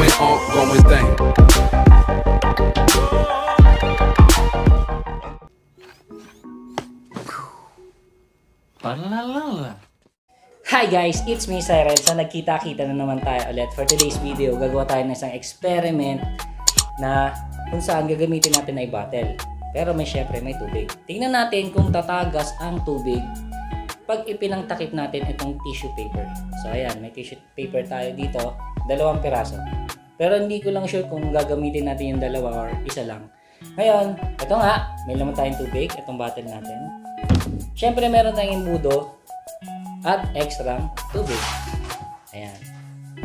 going ongoing thing. Hi guys, it's me Siren. So nagkita-kita na naman tayo ulit. For today's video, gagawa tayo ng isang experiment na kung saan gagamitin natin ay bottle. Pero may syempre may tubig. Tingnan natin kung tatagas ang tubig pag ipinangtakip natin itong tissue paper. So ayan, may tissue paper tayo dito dalawang piraso. Pero hindi ko lang sure kung gagamitin natin yung dalawa or isa lang. Ngayon, ito nga, may laman tayong tubig, itong bottle natin. Siyempre, meron tayong imbudo at extra tubig. Ayan.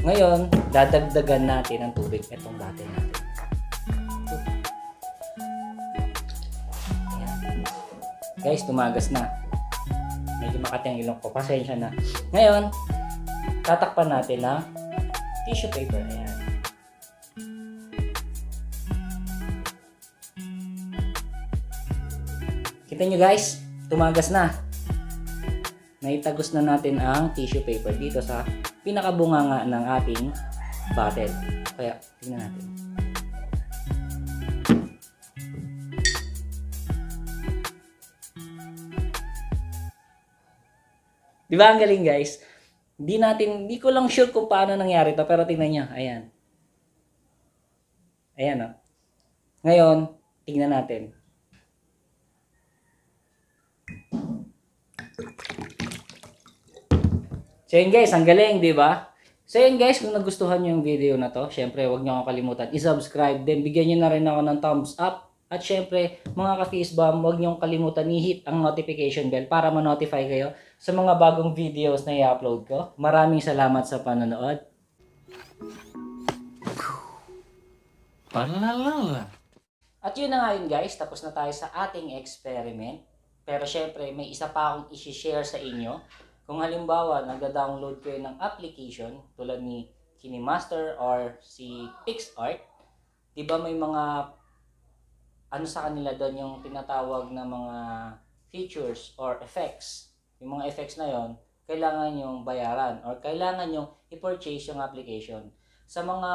Ngayon, dadagdagan natin ang tubig itong bottle natin. Ayan. Guys, tumagas na. Medyo makati ang ilong ko. Pasensya na. Ngayon, tatakpan natin ng tissue paper. Ayan. Kita nyo guys, tumagas na. Naitagos na natin ang tissue paper dito sa pinakabunganga ng ating bottle. Kaya, tingnan natin. Di ang galing guys? Hindi natin, hindi ko lang sure kung paano nangyari to, pero tingnan niya. Ayan. Ayan, oh. Ngayon, tingnan natin. So yun guys, ang galing, di ba? So yun guys, kung nagustuhan nyo yung video na to, syempre huwag nyo akong kalimutan, isubscribe, then bigyan nyo na rin ako ng thumbs up at syempre, mga ka-facebomb, huwag niyong kalimutan i-hit ang notification bell para ma-notify kayo sa mga bagong videos na i-upload ko. Maraming salamat sa panonood. Palalala. At yun na nga yun guys, tapos na tayo sa ating experiment. Pero syempre, may isa pa akong isi-share sa inyo. Kung halimbawa, nagda-download kayo ng application tulad ni Kinemaster or si PixArt, di ba may mga ano sa kanila doon yung tinatawag na mga features or effects. Yung mga effects na yon kailangan yung bayaran or kailangan yung i-purchase yung application. Sa mga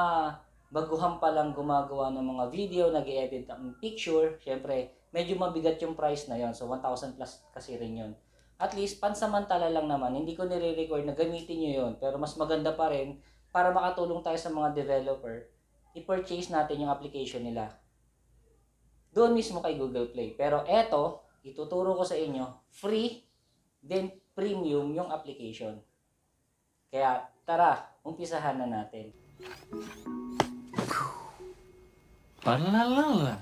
baguhan pa lang gumagawa ng mga video, nag edit ng picture, syempre, medyo mabigat yung price na yon So, 1,000 plus kasi rin yon At least, pansamantala lang naman, hindi ko nire-record na gamitin nyo yon Pero mas maganda pa rin para makatulong tayo sa mga developer, i-purchase natin yung application nila doon mismo kay Google Play. Pero eto, ituturo ko sa inyo, free, then premium yung application. Kaya tara, umpisahan na natin. Palalala.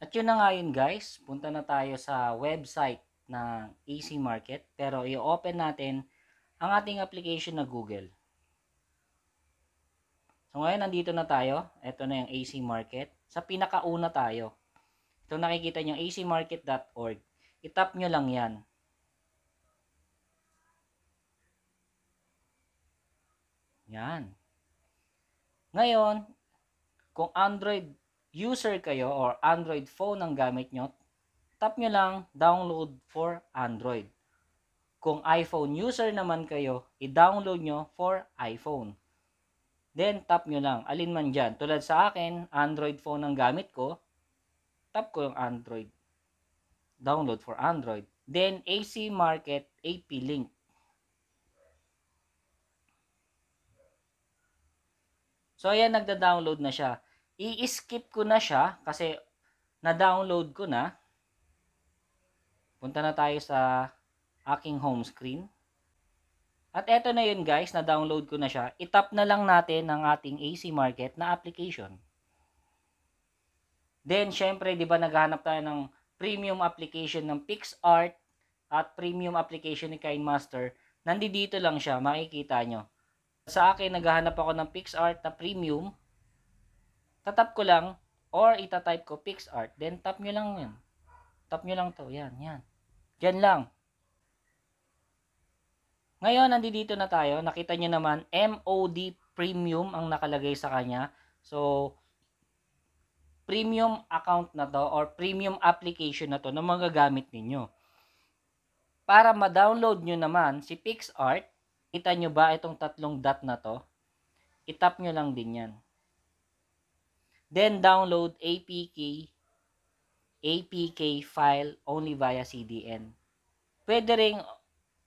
At yun na nga yun guys, punta na tayo sa website ng AC Market. Pero i-open natin ang ating application na Google. So ngayon nandito na tayo. Ito na yung AC Market. Sa pinakauna tayo. Ito nakikita nyo, acmarket.org. I-tap nyo lang yan. Yan. Ngayon, kung Android user kayo or Android phone ang gamit nyo, tap nyo lang download for Android. Kung iPhone user naman kayo, i-download nyo for iPhone. Then, tap nyo lang. Alin man dyan. Tulad sa akin, Android phone ang gamit ko. Tap ko yung Android. Download for Android. Then, AC Market AP Link. So, ayan, nagda-download na siya. I-skip ko na siya kasi na-download ko na. Punta na tayo sa aking home screen. At eto na yun guys, na-download ko na siya. Itap na lang natin ang ating AC Market na application. Then, syempre, di ba naghahanap tayo ng premium application ng PixArt at premium application ni KineMaster. Nandito lang siya, makikita nyo. Sa akin, naghahanap ako ng PixArt na premium. Tatap ko lang or itatype ko PixArt. Then, tap nyo lang yun. Tap nyo lang to. Yan, yan. Yan lang. Ngayon, nandito na tayo. Nakita nyo naman, MOD Premium ang nakalagay sa kanya. So, premium account na to or premium application na to na magagamit ninyo. Para ma-download nyo naman si PixArt, kita nyo ba itong tatlong dot na to? Itap nyo lang din yan. Then, download APK, APK file only via CDN. Pwede rin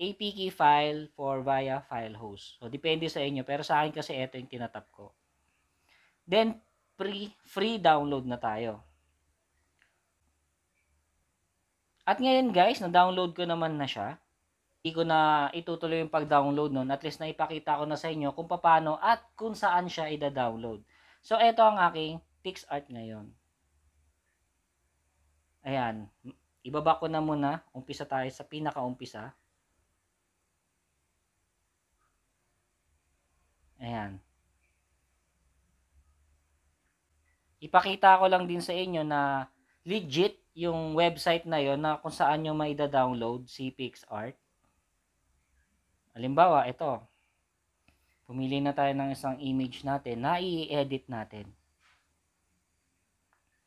APK file for via file host. So, depende sa inyo. Pero sa akin kasi ito yung tinatap ko. Then, free, free download na tayo. At ngayon guys, na-download ko naman na siya. Hindi ko na itutuloy yung pag-download nun. At least na ko na sa inyo kung paano at kung saan siya ida-download. So, ito ang aking PixArt ngayon. Ayan. Ibaba ko na muna. Umpisa tayo sa pinaka-umpisa. Ayan. Ipakita ko lang din sa inyo na legit yung website na yon na kung saan nyo maida-download si PixArt. Halimbawa, ito. Pumili na tayo ng isang image natin na i-edit natin.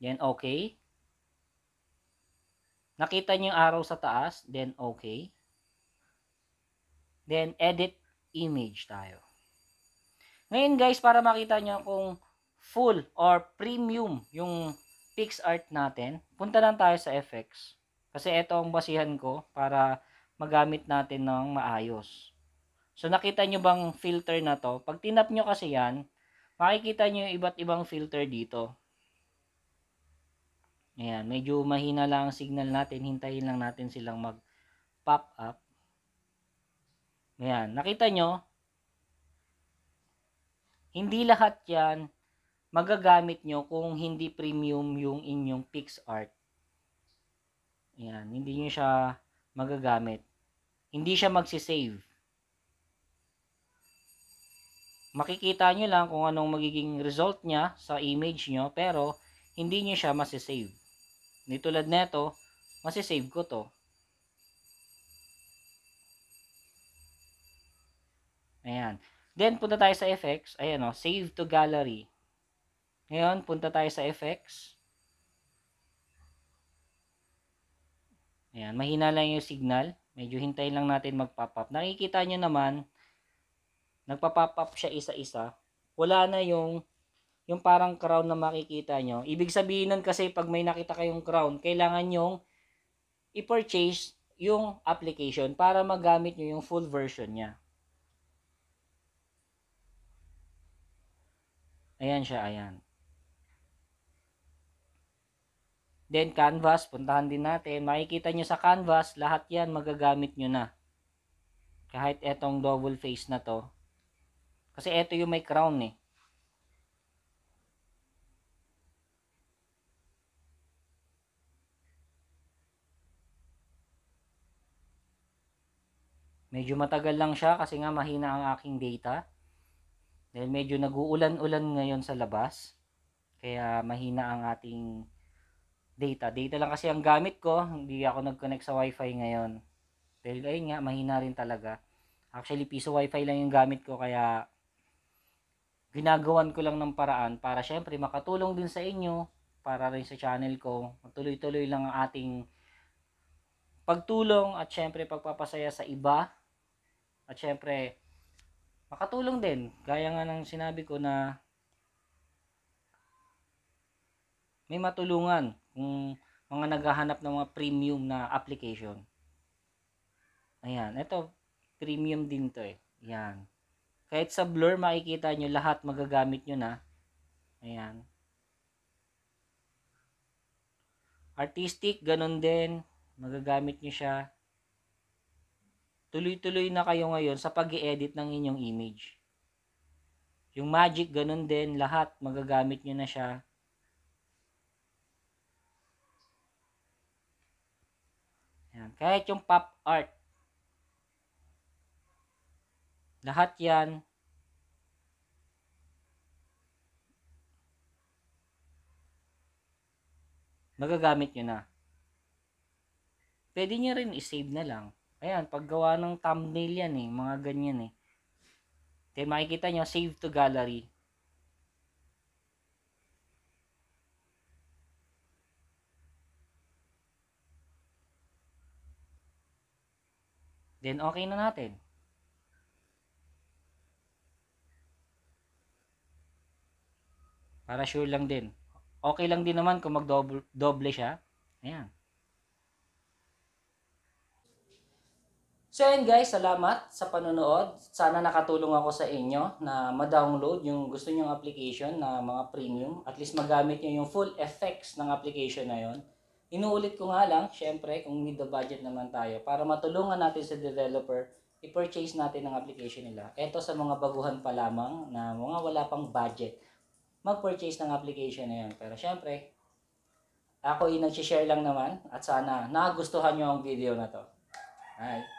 Then, okay. Nakita nyo yung araw sa taas, then okay. Then, edit image tayo. Ngayon guys, para makita nyo kung full or premium yung PixArt natin, punta lang tayo sa FX. Kasi ito ang basihan ko para magamit natin ng maayos. So nakita nyo bang filter na to? Pag tinap nyo kasi yan, makikita nyo yung iba't ibang filter dito. Ayan, medyo mahina lang ang signal natin. Hintayin lang natin silang mag-pop up. Ayan, nakita nyo, hindi lahat yan magagamit nyo kung hindi premium yung inyong PixArt. Ayan, hindi nyo siya magagamit. Hindi siya magsisave. Makikita nyo lang kung anong magiging result niya sa image nyo, pero hindi nyo siya masisave. Hindi tulad neto, masisave ko to. Ayan. Then, punta tayo sa effects. Ayan o, oh, save to gallery. Ngayon, punta tayo sa effects. Ayan, mahina lang yung signal. Medyo hintayin lang natin mag-pop up. Nakikita nyo naman, nagpa-pop up siya isa-isa. Wala na yung, yung parang crown na makikita nyo. Ibig sabihin nun kasi pag may nakita kayong crown, kailangan yung i-purchase yung application para magamit nyo yung full version niya. Ayan siya, ayan. Then canvas, puntahan din natin. Makikita nyo sa canvas, lahat yan magagamit nyo na. Kahit etong double face na to. Kasi eto yung may crown eh. Medyo matagal lang siya kasi nga mahina ang aking data. Dahil medyo nag-uulan-ulan ngayon sa labas. Kaya mahina ang ating data. Data lang kasi ang gamit ko. Hindi ako nag-connect sa wifi ngayon. Dahil ayun nga, mahina rin talaga. Actually, piso wifi lang yung gamit ko. Kaya ginagawan ko lang ng paraan para syempre makatulong din sa inyo. Para rin sa channel ko. matuloy tuloy lang ang ating pagtulong at syempre pagpapasaya sa iba. At syempre, makatulong din. Gaya nga ng sinabi ko na may matulungan kung mga naghahanap ng mga premium na application. Ayan, ito premium din to eh. Ayan. Kahit sa blur makikita nyo lahat magagamit nyo na. Ayan. Artistic, ganun din. Magagamit nyo siya tuloy-tuloy na kayo ngayon sa pag edit ng inyong image. Yung magic, ganun din, lahat, magagamit nyo na siya. Yan. Kahit yung pop art. Lahat yan. Magagamit nyo na. Pwede nyo rin isave na lang. Ayan, paggawa ng thumbnail yan eh. Mga ganyan eh. Then makikita nyo, save to gallery. Then okay na natin. Para sure lang din. Okay lang din naman kung mag-doble siya. Ayan. So ayun guys, salamat sa panonood. Sana nakatulong ako sa inyo na ma-download yung gusto nyong application na mga premium. At least magamit nyo yung full effects ng application na yon. Inuulit ko nga lang, syempre, kung need the budget naman tayo para matulungan natin sa developer i-purchase natin ang application nila. Ito sa mga baguhan pa lamang na mga wala pang budget mag-purchase ng application na yan. Pero syempre, ako yung nag-share lang naman at sana nagustuhan nyo ang video na to. Alright.